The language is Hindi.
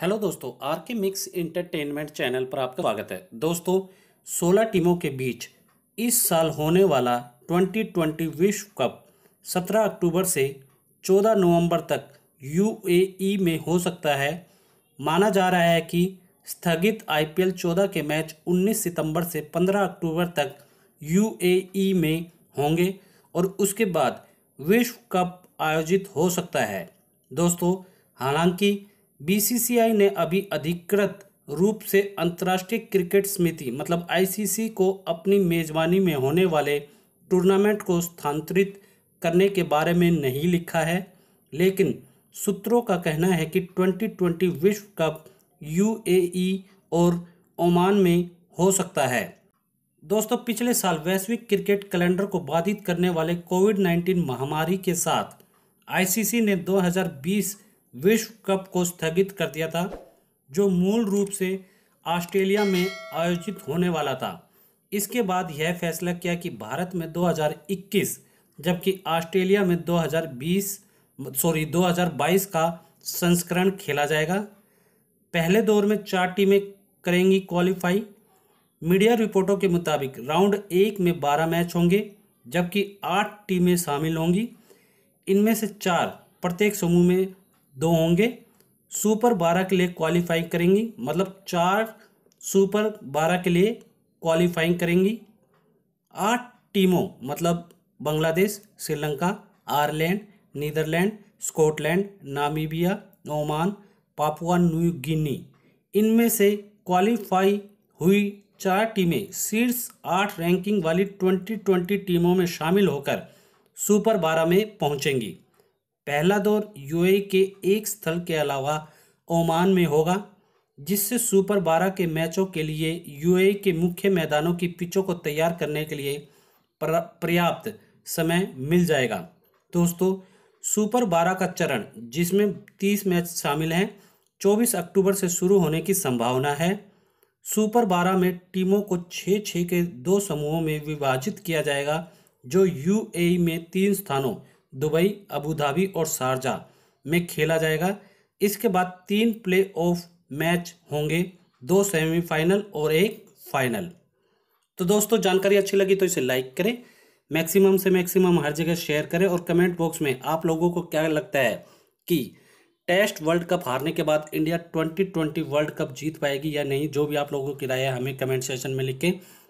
हेलो दोस्तों आर के मिक्स इंटरटेनमेंट चैनल पर आपका स्वागत है दोस्तों 16 टीमों के बीच इस साल होने वाला 2020 विश्व कप 17 अक्टूबर से 14 नवंबर तक यूएई में हो सकता है माना जा रहा है कि स्थगित आईपीएल 14 के मैच 19 सितंबर से 15 अक्टूबर तक यूएई में होंगे और उसके बाद विश्व कप आयोजित हो सकता है दोस्तों हालांकि बीसीसीआई ने अभी अधिकृत रूप से अंतर्राष्ट्रीय क्रिकेट समिति मतलब आईसीसी को अपनी मेजबानी में होने वाले टूर्नामेंट को स्थानांतरित करने के बारे में नहीं लिखा है लेकिन सूत्रों का कहना है कि 2020 विश्व कप यूएई और ओमान में हो सकता है दोस्तों पिछले साल वैश्विक क्रिकेट कैलेंडर को बाधित करने वाले कोविड 19 महामारी के साथ आईसीसी ने 2020 विश्व कप को स्थगित कर दिया था जो मूल रूप से ऑस्ट्रेलिया में आयोजित होने वाला था इसके बाद यह फैसला किया कि भारत में 2021 जबकि ऑस्ट्रेलिया में 2020 सॉरी 2022 का संस्करण खेला जाएगा पहले दौर में चार टीमें करेंगी क्वालिफाई मीडिया रिपोर्टों के मुताबिक राउंड एक में बारह मैच होंगे जबकि आठ टीमें शामिल होंगी इनमें से चार प्रत्येक समूह में दो होंगे सुपर बारह के लिए क्वालिफाइंग करेंगी मतलब चार सुपर बारह के लिए क्वालिफाइंग करेंगी आठ टीमों मतलब Bangladesh Sri Lanka Ireland Netherlands Scotland Namibia Oman Papua New Guinea इनमें से क्वालिफाई हुई चार टीमें शीर्ष आठ रैंकिंग वाली ट्वेंटी ट्वेंटी टीमों में शामिल होकर सुपर बारह में पहुंचेंगी पहला दौर यूएई के एक स्थल के अलावा ओमान में होगा जिससे सुपर बारह के मैचों के लिए यूएई के मुख्य मैदानों की पिचों को तैयार करने के लिए पर्याप्त समय मिल जाएगा दोस्तों सुपर बारह का चरण जिसमें तीस मैच शामिल हैं चौबीस अक्टूबर से शुरू होने की संभावना है सुपर बारह में टीमों को छः छः के दो समूहों में विभाजित किया जाएगा जो यूएई में तीन स्थानों दुबई अबूधाबी और शारजा में खेला जाएगा इसके बाद तीन प्ले ऑफ मैच होंगे दो सेमीफाइनल और एक फाइनल तो दोस्तों जानकारी अच्छी लगी तो इसे लाइक करें मैक्सिमम से मैक्सिमम हर जगह शेयर करें और कमेंट बॉक्स में आप लोगों को क्या लगता है कि टेस्ट वर्ल्ड कप हारने के बाद इंडिया 2020 वर्ल्ड कप जीत पाएगी या नहीं जो भी आप लोगों की राय है हमें कमेंट सेशन में लिख के